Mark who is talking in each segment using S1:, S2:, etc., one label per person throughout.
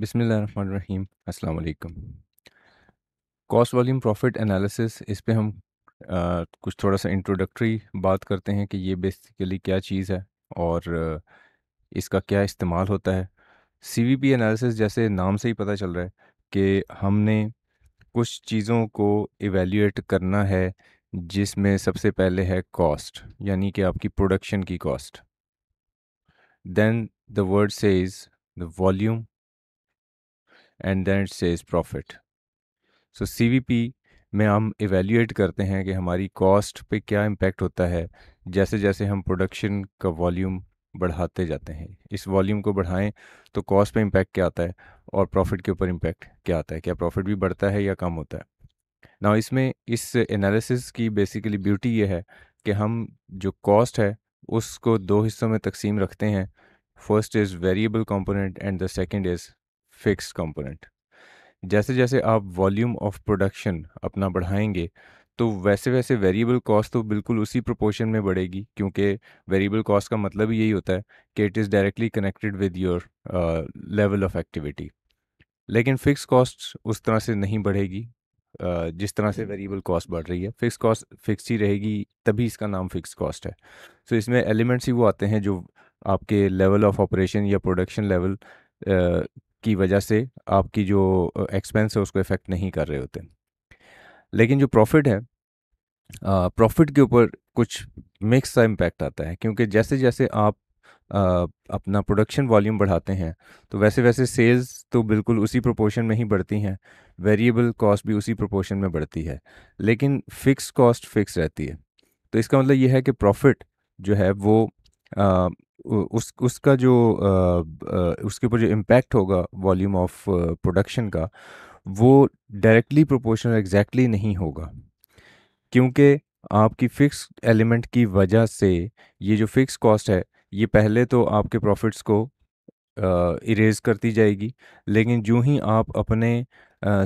S1: बिसमीम् अस्सलाम cost volume profit analysis इस पे हम आ, कुछ थोड़ा सा इंट्रोडक्टरी बात करते हैं कि ये बेसिकली क्या चीज़ है और इसका क्या इस्तेमाल होता है सी वी पी एनालिसिस जैसे नाम से ही पता चल रहा है कि हमने कुछ चीज़ों को एवेल्यूएट करना है जिसमें सबसे पहले है कॉस्ट यानी कि आपकी प्रोडक्शन की cost then the word says the volume and then it says profit so C में हम इवेल्यूट करते हैं कि हमारी कॉस्ट पे क्या इम्पेक्ट होता है जैसे जैसे हम प्रोडक्शन का वॉल्यूम बढ़ाते जाते हैं इस वॉल्यूम को बढ़ाएं तो कॉस्ट पे इम्पैक्ट क्या आता है और प्रॉफिट के ऊपर इम्पैक्ट क्या आता है क्या प्रॉफिट भी बढ़ता है या कम होता है ना इसमें इस एनालिसिस की बेसिकली ब्यूटी ये है कि हम जो कॉस्ट है उसको दो हिस्सों में तकसीम रखते हैं first is variable component and the second is fixed component जैसे जैसे आप वॉल्यूम ऑफ प्रोडक्शन अपना बढ़ाएंगे तो वैसे वैसे वेरिएबल कॉस्ट तो बिल्कुल उसी प्रोपोर्शन में बढ़ेगी क्योंकि वेरिएबल कॉस्ट का मतलब यही होता है कि it is directly connected with your level of activity लेकिन फिक्स कॉस्ट उस तरह से नहीं बढ़ेगी uh, जिस तरह से वेरिएबल कॉस्ट बढ़ रही है फिक्स कॉस्ट फिक्स ही रहेगी तभी इसका नाम फिक्स कॉस्ट है सो so, इसमें एलिमेंट्स ही वो आते हैं जो आपके लेवल ऑफ ऑपरेशन या प्रोडक्शन लेवल की वजह से आपकी जो एक्सपेंस है उसको इफ़ेक्ट नहीं कर रहे होते लेकिन जो प्रॉफिट है प्रॉफिट के ऊपर कुछ मिक्स सा इम्पैक्ट आता है क्योंकि जैसे जैसे आप आ, अपना प्रोडक्शन वॉल्यूम बढ़ाते हैं तो वैसे वैसे सेल्स तो बिल्कुल उसी प्रोपोर्शन में ही बढ़ती हैं वेरिएबल कॉस्ट भी उसी प्रोपोर्शन में बढ़ती है लेकिन फ़िक्स कॉस्ट फिक्स रहती है तो इसका मतलब यह है कि प्रॉफिट जो है वो उस उसका जो उसके ऊपर जो इम्पैक्ट होगा वॉल्यूम ऑफ प्रोडक्शन का वो डायरेक्टली प्रोपोर्शनल एग्जैक्टली नहीं होगा क्योंकि आपकी फ़िक्स एलिमेंट की वजह से ये जो फिक्स कॉस्ट है ये पहले तो आपके प्रॉफिट्स को इरेज करती जाएगी लेकिन जो ही आप अपने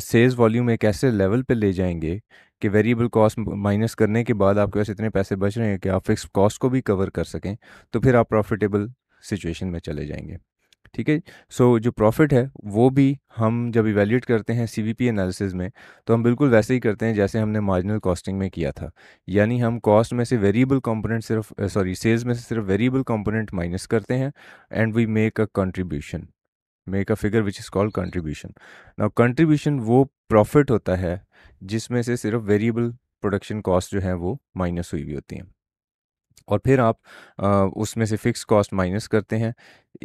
S1: सेल्स वॉल्यूम एक ऐसे लेवल पे ले जाएंगे कि वेरिएबल कॉस्ट माइनस करने के बाद आपके पास इतने पैसे बच रहे हैं कि आप फिक्स कॉस्ट को भी कवर कर सकें तो फिर आप प्रॉफिटेबल सिचुएशन में चले जाएंगे ठीक है सो जो प्रॉफिट है वो भी हम जब इवेल्यूट करते हैं सी वी पी एनालिसिस में तो हम बिल्कुल वैसे ही करते हैं जैसे हमने मार्जिनल कॉस्टिंग में किया था यानी हम कॉस्ट में से वेरिएबल कंपोनेंट सिर्फ सॉरी सेल्स में से सिर्फ वेरिएबल कंपोनेंट माइनस करते हैं and we make a contribution make a figure which is called contribution ना कंट्रीब्यूशन वो प्रॉफिट होता है जिसमें से सिर्फ वेरिएबल प्रोडक्शन कॉस्ट जो है वो माइनस हुई हुई होती हैं और फिर आप उसमें से फिक्स कॉस्ट माइनस करते हैं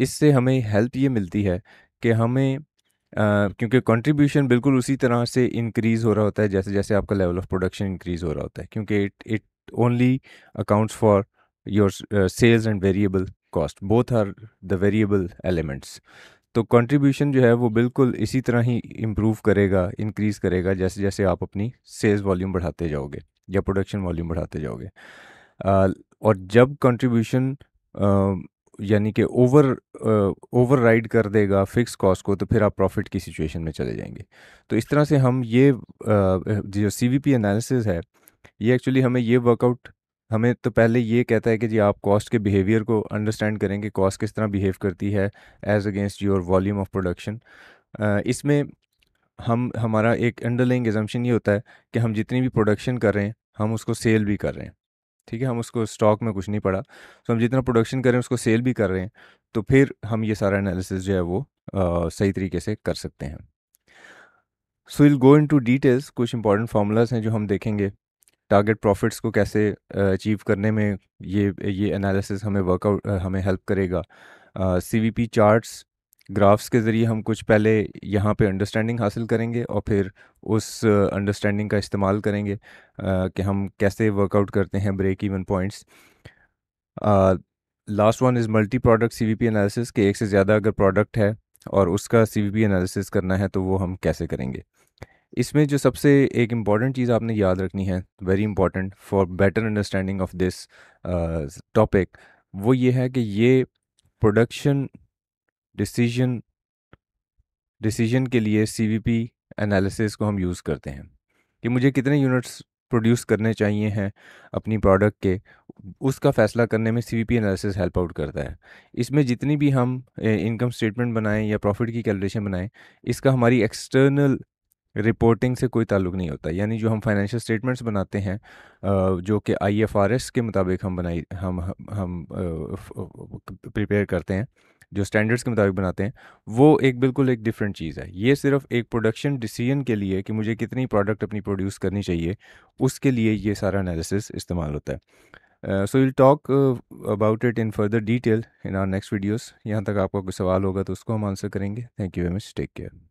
S1: इससे हमें हेल्प ये मिलती है कि हमें आ, क्योंकि कंट्रीब्यूशन बिल्कुल उसी तरह से इंक्रीज़ हो रहा होता है जैसे जैसे आपका लेवल ऑफ प्रोडक्शन इंक्रीज़ हो रहा होता है क्योंकि it it only accounts for your sales and variable cost both are the variable elements तो कंट्रीब्यूशन जो है वो बिल्कुल इसी तरह ही इम्प्रूव करेगा इंक्रीज़ करेगा जैसे जैसे आप अपनी सेल्स वॉल्यूम बढ़ाते जाओगे या प्रोडक्शन वॉल्यूम बढ़ाते जाओगे और जब कंट्रीब्यूशन यानी कि ओवर ओवर राइड कर देगा फिक्स कॉस्ट को तो फिर आप प्रॉफिट की सिचुएशन में चले जाएंगे तो इस तरह से हम ये जो सी वी पी एनालिसिस है ये एक्चुअली हमें ये वर्कआउट हमें तो पहले ये कहता है कि जी आप कॉस्ट के बिहेवियर को अंडरस्टैंड करें कि कॉस्ट किस तरह बिहेव करती है as against your volume of production इसमें हम हमारा एक अंडरलाइंग एजम्पन ये होता है कि हम जितनी भी प्रोडक्शन कर रहे हैं हम उसको सेल भी कर रहे हैं ठीक है हम उसको स्टॉक में कुछ नहीं पड़ा तो हम जितना प्रोडक्शन कर रहे हैं उसको सेल भी कर रहे हैं तो फिर हम ये सारा एनालिसिस जो है वो आ, सही तरीके से कर सकते हैं so will go into details कुछ इंपॉर्टेंट फार्मूलाज हैं जो हम देखेंगे टारगेट प्रॉफिट्स को कैसे अचीव करने में ये ये एनालिसिस हमें वर्कआउट हमें हेल्प करेगा C V P charts graphs के ज़रिए हम कुछ पहले यहाँ पे अंडरस्टैंडिंग हासिल करेंगे और फिर उस अंडरस्टैंडिंग का इस्तेमाल करेंगे कि हम कैसे वर्कआउट करते हैं break even points last one is multi product C V P analysis के एक से ज़्यादा अगर प्रोडक्ट है और उसका सी वी पी एनालिसिस करना है तो वो हम कैसे करेंगे इसमें जो सबसे एक इम्पॉर्टेंट चीज़ आपने याद रखनी है very important for better understanding of this topic वो ये है कि ये प्रोडक्शन डिसीजन डिसीजन के लिए सीवीपी एनालिसिस को हम यूज़ करते हैं कि मुझे कितने यूनिट्स प्रोड्यूस करने चाहिए हैं अपनी प्रोडक्ट के उसका फ़ैसला करने में सी एनालिसिस हेल्प आउट करता है इसमें जितनी भी हम इनकम स्टेटमेंट बनाएं या प्रॉफिट की कैलकुलेशन बनाएं इसका हमारी एक्सटर्नल रिपोर्टिंग से कोई ताल्लुक नहीं होता यानी जो हम फाइनेंशियल स्टेटमेंट्स बनाते हैं जो कि आईएफआरएस के मुताबिक हम बनाई हम हम प्रिपेयर करते हैं जो स्टैंडर्ड्स के मुताबिक बनाते हैं वो एक बिल्कुल एक डिफरेंट चीज़ है ये सिर्फ एक प्रोडक्शन डिसीजन के लिए कि मुझे कितनी प्रोडक्ट अपनी प्रोड्यूस करनी चाहिए उसके लिए ये सारा एनालिसिस इस्तेमाल होता है so will talk about it in further detail in our next videos यहाँ तक आपका कोई सवाल होगा तो उसको हम आंसर करेंगे thank you very much take care